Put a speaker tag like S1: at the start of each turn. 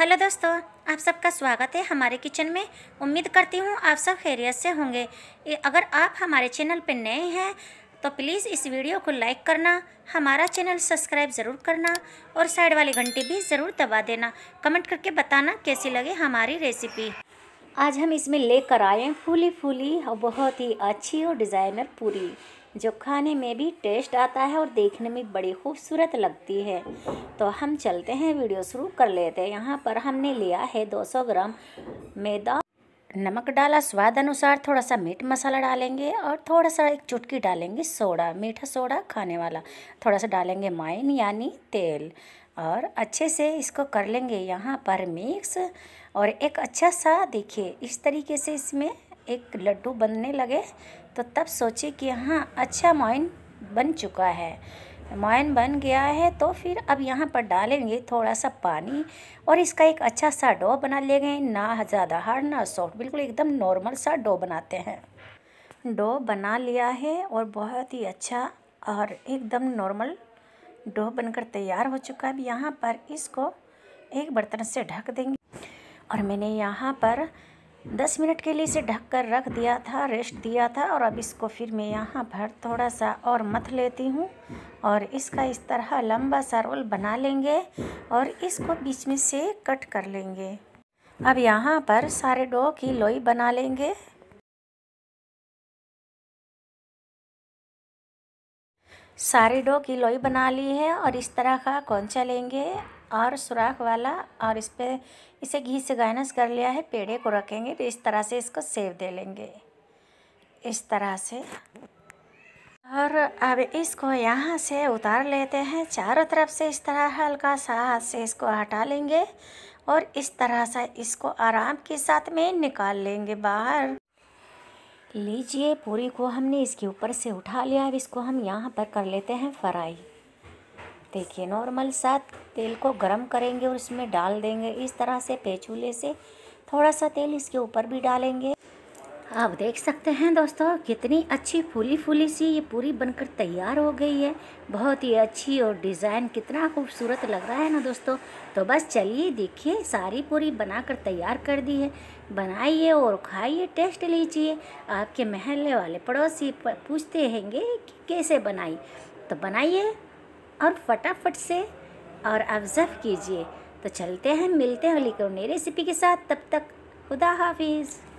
S1: hello दोस्तों आप सबका स्वागत है हमारे किचन में उम्मीद करती हूँ आप सब खैरियत से होंगे अगर आप हमारे चैनल पर नए हैं तो प्लीज़ इस वीडियो को लाइक करना हमारा चैनल सब्सक्राइब ज़रूर करना और साइड वाली घंटी भी ज़रूर दबा देना कमेंट करके बताना कैसी लगे हमारी रेसिपी आज हम इसमें लेकर आए फूली फूली बहुत ही अच्छी और डिज़ाइनर पूरी जो खाने में भी टेस्ट आता है और देखने में बड़ी खूबसूरत लगती है तो हम चलते हैं वीडियो शुरू कर लेते हैं यहाँ पर हमने लिया है 200 ग्राम मैदा नमक डाला स्वाद अनुसार थोड़ा सा मीट मसाला डालेंगे और थोड़ा सा एक चुटकी डालेंगे सोडा मीठा सोडा खाने वाला थोड़ा सा डालेंगे माइन यानी तेल और अच्छे से इसको कर लेंगे यहाँ पर मिक्स और एक अच्छा सा देखिए इस तरीके से इसमें एक लड्डू बनने लगे तो तब सोचे कि हाँ अच्छा मोइन बन चुका है मोइन बन गया है तो फिर अब यहाँ पर डालेंगे थोड़ा सा पानी और इसका एक अच्छा सा डो बना गए ना ज़्यादा हार्ड ना सॉफ्ट बिल्कुल एकदम नॉर्मल सा डो बनाते हैं डो बना लिया है और बहुत ही अच्छा और एकदम नॉर्मल डो बनकर तैयार हो चुका है अब यहाँ पर इसको एक बर्तन से ढक देंगे और मैंने यहाँ पर दस मिनट के लिए इसे ढक कर रख दिया था रेस्ट दिया था और अब इसको फिर मैं यहाँ भर थोड़ा सा और मथ लेती हूँ और इसका इस तरह लंबा सा रोल बना लेंगे और इसको बीच में से कट कर लेंगे अब यहाँ पर सारे डो की लोई बना लेंगे सारे डो की लोई बना ली है और इस तरह का कौन लेंगे और सुराख वाला और इस पर इसे घी से गाइनस कर लिया है पेड़े को रखेंगे तो इस तरह से इसको सेव दे लेंगे इस तरह से और अब इसको यहाँ से उतार लेते हैं चारों तरफ से इस तरह हल्का सा हाथ से इसको हटा लेंगे और इस तरह से इसको आराम के साथ में निकाल लेंगे बाहर लीजिए पूरी को हमने इसके ऊपर से उठा लिया अब इसको हम यहाँ पर कर लेते हैं फ्राई देखिए नॉर्मल सा तेल को गर्म करेंगे और इसमें डाल देंगे इस तरह से पेचूले से थोड़ा सा तेल इसके ऊपर भी डालेंगे आप देख सकते हैं दोस्तों कितनी अच्छी फूली फूली सी ये पूरी बनकर तैयार हो गई है बहुत ही अच्छी और डिज़ाइन कितना खूबसूरत लग रहा है ना दोस्तों तो बस चलिए देखिए सारी पूरी बनाकर तैयार कर दी है बनाइए और खाइए टेस्ट लीजिए आपके महल्ले वाले पड़ोसी पूछते हैंगे कि कैसे बनाई तो बनाइए और फटाफट से और ऑब्ज़र्व कीजिए तो चलते हैं मिलते हैं लिखो नई रेसिपी के साथ तब तक खुदा हाफिज़